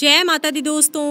जय माता दी दोस्तों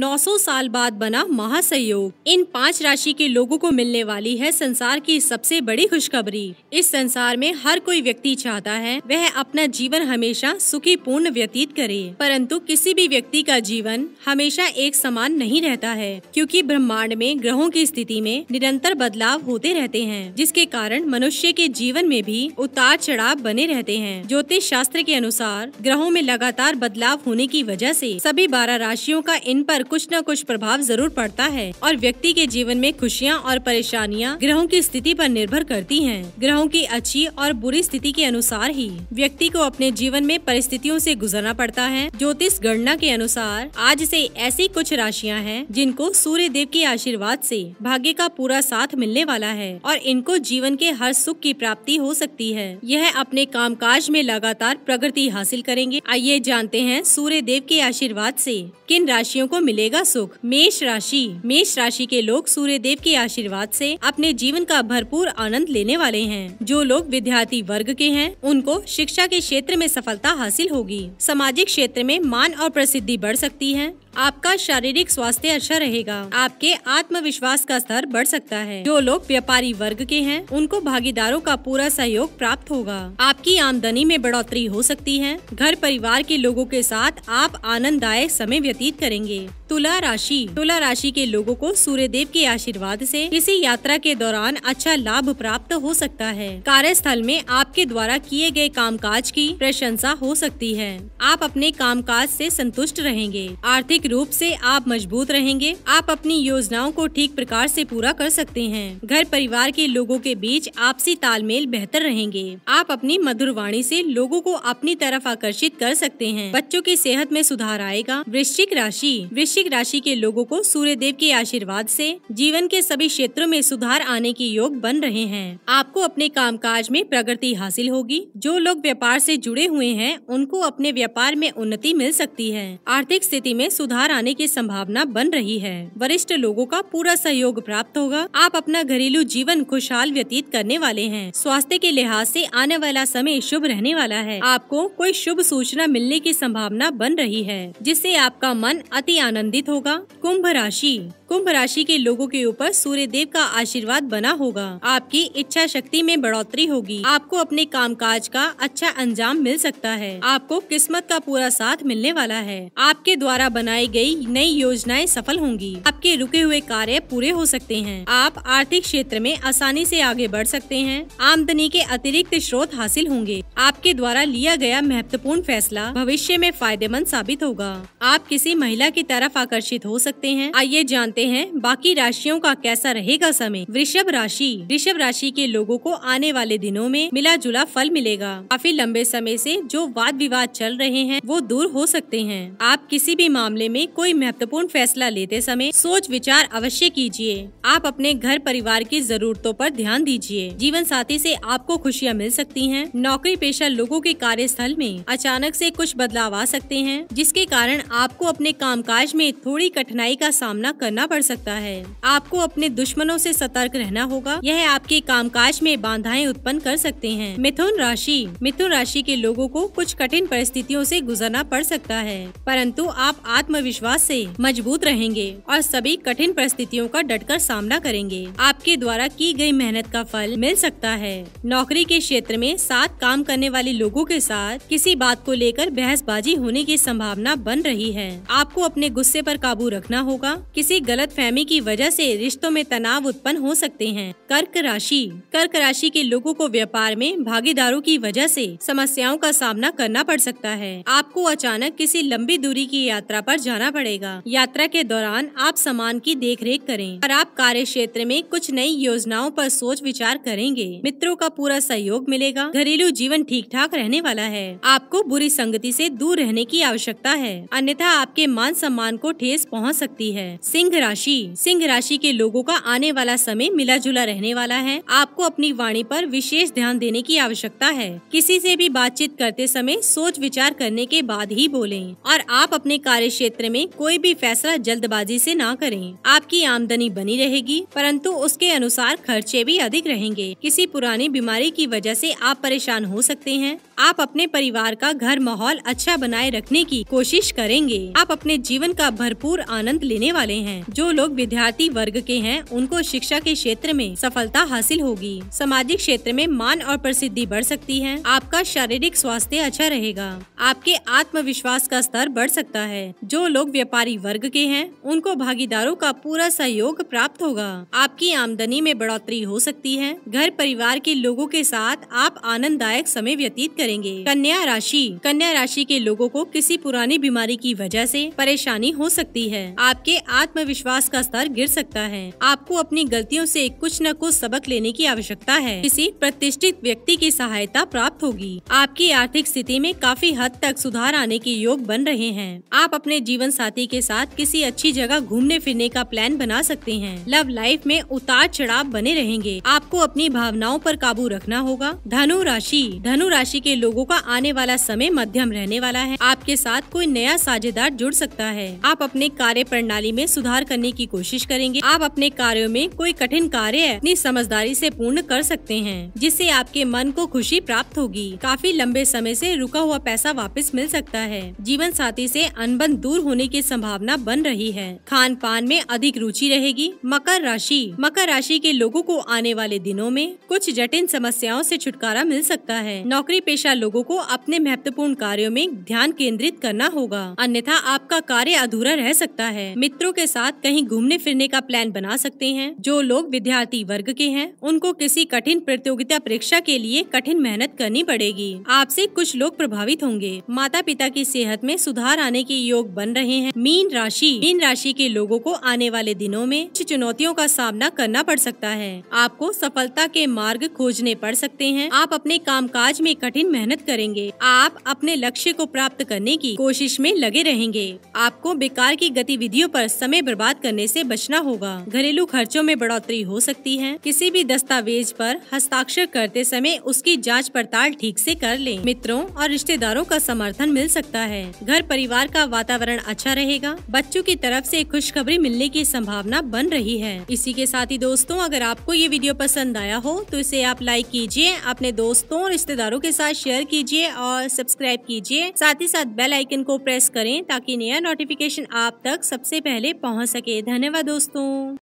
900 साल बाद बना महासहयोग इन पांच राशि के लोगों को मिलने वाली है संसार की सबसे बड़ी खुशखबरी इस संसार में हर कोई व्यक्ति चाहता है वह अपना जीवन हमेशा सुखी पूर्ण व्यतीत करे परंतु किसी भी व्यक्ति का जीवन हमेशा एक समान नहीं रहता है क्योंकि ब्रह्मांड में ग्रहों की स्थिति में निरंतर बदलाव होते रहते हैं जिसके कारण मनुष्य के जीवन में भी उतार चढ़ाव बने रहते हैं ज्योतिष शास्त्र के अनुसार ग्रहों में लगातार बदलाव होने की वजह ऐसी सभी बारह राशियों का इन पर कुछ न कुछ प्रभाव जरूर पड़ता है और व्यक्ति के जीवन में खुशियाँ और परेशानियाँ ग्रहों की स्थिति पर निर्भर करती है ग्रहों की अच्छी और बुरी स्थिति के अनुसार ही व्यक्ति को अपने जीवन में परिस्थितियों से गुजरना पड़ता है ज्योतिष गणना के अनुसार आज से ऐसी कुछ राशियाँ हैं जिनको सूर्य देव के आशीर्वाद से भाग्य का पूरा साथ मिलने वाला है और इनको जीवन के हर सुख की प्राप्ति हो सकती है यह अपने कामकाज में लगातार प्रगति हासिल करेंगे आइए जानते हैं सूर्य देव के आशीर्वाद आशीर्वाद से किन राशियों को मिलेगा सुख मेष राशि मेष राशि के लोग सूर्य देव के आशीर्वाद से अपने जीवन का भरपूर आनंद लेने वाले हैं जो लोग विद्यार्थी वर्ग के हैं उनको शिक्षा के क्षेत्र में सफलता हासिल होगी सामाजिक क्षेत्र में मान और प्रसिद्धि बढ़ सकती है आपका शारीरिक स्वास्थ्य अच्छा रहेगा आपके आत्मविश्वास का स्तर बढ़ सकता है जो लोग व्यापारी वर्ग के हैं उनको भागीदारों का पूरा सहयोग प्राप्त होगा आपकी आमदनी में बढ़ोतरी हो सकती है घर परिवार के लोगों के साथ आप आनंददायक समय व्यतीत करेंगे तुला राशि तुला राशि के लोगों को सूर्य देव के आशीर्वाद से किसी यात्रा के दौरान अच्छा लाभ प्राप्त हो सकता है कार्यस्थल में आपके द्वारा किए गए कामकाज की प्रशंसा हो सकती है आप अपने कामकाज से संतुष्ट रहेंगे आर्थिक रूप से आप मजबूत रहेंगे आप अपनी योजनाओं को ठीक प्रकार से पूरा कर सकते हैं घर परिवार के लोगों के बीच आपसी तालमेल बेहतर रहेंगे आप अपनी मधुर वाणी से लोगों को अपनी तरफ आकर्षित कर सकते हैं बच्चों की सेहत में सुधार आएगा वृश्चिक राशि वृश्चिक वृश्चिक राशि के लोगों को सूर्य देव के आशीर्वाद से जीवन के सभी क्षेत्रों में सुधार आने के योग बन रहे हैं आपको अपने कामकाज में प्रगति हासिल होगी जो लोग व्यापार से जुड़े हुए हैं उनको अपने व्यापार में उन्नति मिल सकती है आर्थिक स्थिति में सुधार आने की संभावना बन रही है वरिष्ठ लोगों का पूरा सहयोग प्राप्त होगा आप अपना घरेलू जीवन खुशहाल व्यतीत करने वाले हैं स्वास्थ्य के लिहाज से आने वाला समय शुभ रहने वाला है आपको कोई शुभ सूचना मिलने की संभावना बन रही है जिससे आपका मन अति आनंद संबंधित होगा कुंभ राशि कुंभ राशि के लोगों के ऊपर सूर्य देव का आशीर्वाद बना होगा आपकी इच्छा शक्ति में बढ़ोतरी होगी आपको अपने काम काज का अच्छा अंजाम मिल सकता है आपको किस्मत का पूरा साथ मिलने वाला है आपके द्वारा बनाई गई नई योजनाएं सफल होंगी आपके रुके हुए कार्य पूरे हो सकते हैं आप आर्थिक क्षेत्र में आसानी से आगे बढ़ सकते हैं आमदनी के अतिरिक्त स्रोत हासिल होंगे आपके द्वारा लिया गया महत्वपूर्ण फैसला भविष्य में फायदेमंद साबित होगा आप किसी महिला की तरफ आकर्षित हो सकते हैं आइए जानते करते हैं बाकी राशियों का कैसा रहेगा समय वृषभ राशि वृषभ राशि के लोगों को आने वाले दिनों में मिला जुला फल मिलेगा काफी लंबे समय से जो वाद विवाद चल रहे हैं वो दूर हो सकते हैं आप किसी भी मामले में कोई महत्वपूर्ण फैसला लेते समय सोच विचार अवश्य कीजिए आप अपने घर परिवार की जरूरतों पर ध्यान दीजिए जीवन साथी से आपको खुशियाँ मिल सकती हैं नौकरी पेशा लोगों के कार्यस्थल में अचानक से कुछ बदलाव आ सकते हैं जिसके कारण आपको अपने कामकाज में थोड़ी कठिनाई का सामना करना पड़ सकता है आपको अपने दुश्मनों से सतर्क रहना होगा यह आपके कामकाज में बाधाएं उत्पन्न कर सकते हैं मिथुन राशि मिथुन राशि के लोगों को कुछ कठिन परिस्थितियों से गुजरना पड़ सकता है परंतु आप आत्मविश्वास से मजबूत रहेंगे और सभी कठिन परिस्थितियों का डटकर सामना करेंगे आपके द्वारा की गई मेहनत का फल मिल सकता है नौकरी के क्षेत्र में साथ काम करने वाले लोगों के साथ किसी बात को लेकर बहसबाजी होने की संभावना बन रही है आपको अपने गुस्से पर काबू रखना होगा किसी गलत फहमी की वजह से रिश्तों में तनाव उत्पन्न हो सकते हैं कर्क राशि कर्क राशि के लोगों को व्यापार में भागीदारों की वजह से समस्याओं का सामना करना पड़ सकता है आपको अचानक किसी लंबी दूरी की यात्रा पर जाना पड़ेगा यात्रा के दौरान आप सामान की रेख करें और आप कार्य क्षेत्र में कुछ नई योजनाओं पर सोच विचार करेंगे मित्रों का पूरा सहयोग मिलेगा घरेलू जीवन ठीक ठाक रहने वाला है आपको बुरी संगति से दूर रहने की आवश्यकता है अन्यथा आपके मान सम्मान को ठेस पहुंच सकती है सिंह राशि सिंह राशि के लोगों का आने वाला समय मिला जुला रहने वाला है आपको अपनी वाणी पर विशेष ध्यान देने की आवश्यकता है किसी से भी बातचीत करते समय सोच विचार करने के बाद ही बोलें और आप अपने कार्य क्षेत्र में कोई भी फैसला जल्दबाजी से ना करें आपकी आमदनी बनी रहेगी परंतु उसके अनुसार खर्चे भी अधिक रहेंगे किसी पुरानी बीमारी की वजह से आप परेशान हो सकते हैं आप अपने परिवार का घर माहौल अच्छा बनाए रखने की कोशिश करेंगे आप अपने जीवन का भरपूर आनंद लेने वाले हैं जो लोग विद्यार्थी वर्ग के हैं उनको शिक्षा के क्षेत्र में सफलता हासिल होगी सामाजिक क्षेत्र में मान और प्रसिद्धि बढ़ सकती है आपका शारीरिक स्वास्थ्य अच्छा रहेगा आपके आत्मविश्वास का स्तर बढ़ सकता है जो लोग व्यापारी वर्ग के हैं उनको भागीदारों का पूरा सहयोग प्राप्त होगा आपकी आमदनी में बढ़ोतरी हो सकती है घर परिवार के लोगों के साथ आप आनंददायक समय व्यतीत करेंगे कन्या राशि कन्या राशि के लोगों को किसी पुरानी बीमारी की वजह से परेशानी हो सकती है आपके आत्मविश्वास आत्मविश्वास का स्तर गिर सकता है आपको अपनी गलतियों से कुछ न कुछ सबक लेने की आवश्यकता है किसी प्रतिष्ठित व्यक्ति की सहायता प्राप्त होगी आपकी आर्थिक स्थिति में काफी हद तक सुधार आने के योग बन रहे हैं आप अपने जीवन साथी के साथ किसी अच्छी जगह घूमने फिरने का प्लान बना सकते हैं लव लाइफ में उतार चढ़ाव बने रहेंगे आपको अपनी भावनाओं पर काबू रखना होगा धनु राशि धनु राशि के लोगों का आने वाला समय मध्यम रहने वाला है आपके साथ कोई नया साझेदार जुड़ सकता है आप अपने कार्य प्रणाली में सुधार करने की कोशिश करेंगे आप अपने कार्यो में कोई कठिन कार्य अपनी समझदारी ऐसी पूर्ण कर सकते हैं जिससे आपके मन को खुशी प्राप्त होगी काफी लंबे समय से रुका हुआ पैसा वापस मिल सकता है जीवन साथी से अनबन दूर होने की संभावना बन रही है खान पान में अधिक रुचि रहेगी मकर राशि मकर राशि के लोगों को आने वाले दिनों में कुछ जटिल समस्याओं से छुटकारा मिल सकता है नौकरी पेशा लोगों को अपने महत्वपूर्ण कार्यों में ध्यान केंद्रित करना होगा अन्यथा आपका कार्य अधूरा रह सकता है मित्रों के साथ कहीं घूमने फिरने का प्लान बना सकते हैं जो लोग विद्यार्थी वर्ग के हैं उनको किसी कठिन प्रतियोगिता परीक्षा के लिए कठिन मेहनत करनी पड़ेगी आपसे कुछ लोग प्रभावित होंगे माता पिता की सेहत में सुधार आने के योग बन रहे हैं मीन राशि मीन राशि के लोगो को आने वाले दिनों में कुछ चुनौतियों का सामना करना पड़ सकता है आपको सफलता के मार्ग खोजने पड़ सकते हैं आप अपने काम काज में कठिन मेहनत करेंगे आप अपने लक्ष्य को प्राप्त करने की कोशिश में लगे रहेंगे आपको बेकार की गतिविधियों पर समय बर्बाद बर्बाद करने से बचना होगा घरेलू खर्चों में बढ़ोतरी हो सकती है किसी भी दस्तावेज पर हस्ताक्षर करते समय उसकी जांच पड़ताल ठीक से कर लें मित्रों और रिश्तेदारों का समर्थन मिल सकता है घर परिवार का वातावरण अच्छा रहेगा बच्चों की तरफ से खुशखबरी मिलने की संभावना बन रही है इसी के साथ ही दोस्तों अगर आपको ये वीडियो पसंद आया हो तो इसे आप लाइक कीजिए अपने दोस्तों और रिश्तेदारों के साथ शेयर कीजिए और सब्सक्राइब कीजिए साथ ही साथ बेल आइकन को प्रेस करें ताकि नया नोटिफिकेशन आप तक सबसे पहले पहुँच सके सके धन्यवाद दोस्तों